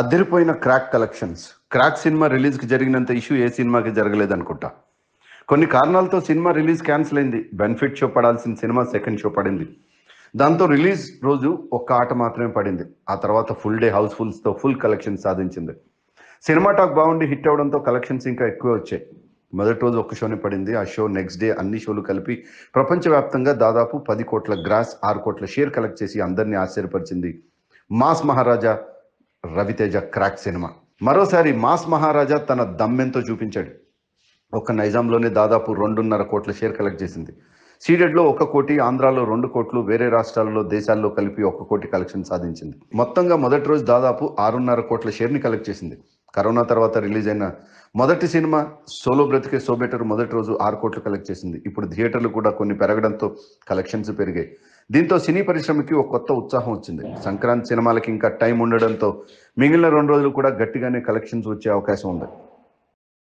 అదిరిపోయిన Krack collections Krack సినిమా రిలీజ్కి జరిగినంత ఇష్యూ ఏ సినిమాకి జరగలేదు అనుకుంటా కొన్ని కారణాలతో సినిమా రిలీజ్ క్యాన్సిల్ అయింది బెనిఫిట్ షో పడాల్సిన సినిమా సెకండ్ షో పడింది దాంతో రిలీజ్ రోజు ఒక్క ఆట మాత్రమే పడింది ఆ తర్వాత ఫుల్ డే హౌస్ఫుల్స్తో ఫుల్ కలెక్షన్ సాధించింది సినిమా టాక్ బాగుండి హిట్ అవడంతో కలెక్షన్స్ ఇంకా ఎక్కువ వచ్చాయి మొదటి రోజు ఒక్క షోనే పడింది ఆ షో నెక్స్ట్ డే అన్ని షోలు కలిపి ప్రపంచవ్యాప్తంగా దాదాపు పది కోట్ల గ్రాస్ ఆరు కోట్ల షేర్ కలెక్ట్ చేసి అందరినీ ఆశ్చర్యపరిచింది మాస్ మహారాజా రవితేజ క్రాక్ సినిమా మరోసారి మాస్ మహారాజా తన దమ్మెంతో చూపించాడు ఒక నైజాంలోనే దాదాపు రెండున్నర కోట్ల షేర్ కలెక్ట్ చేసింది సీడెడ్లో ఒక కోటి ఆంధ్రాలో రెండు కోట్లు వేరే రాష్ట్రాలలో దేశాల్లో కలిపి ఒక కోటి కలెక్షన్ సాధించింది మొత్తంగా మొదటి రోజు దాదాపు ఆరున్నర కోట్ల షేర్ని కలెక్ట్ చేసింది కరోనా తర్వాత రిలీజ్ అయిన మొదటి సినిమా సోలో బ్రతికే సోబేటర్ మొదటి రోజు ఆరు కోట్లు కలెక్ట్ చేసింది ఇప్పుడు థియేటర్లు కూడా కొన్ని పెరగడంతో కలెక్షన్స్ పెరిగాయి దీంతో సినీ పరిశ్రమకి ఒక కొత్త ఉత్సాహం వచ్చింది సంక్రాంతి సినిమాలకి ఇంకా టైం ఉండడంతో మిగిలిన రెండు రోజులు కూడా గట్టిగానే కలెక్షన్స్ వచ్చే అవకాశం ఉంది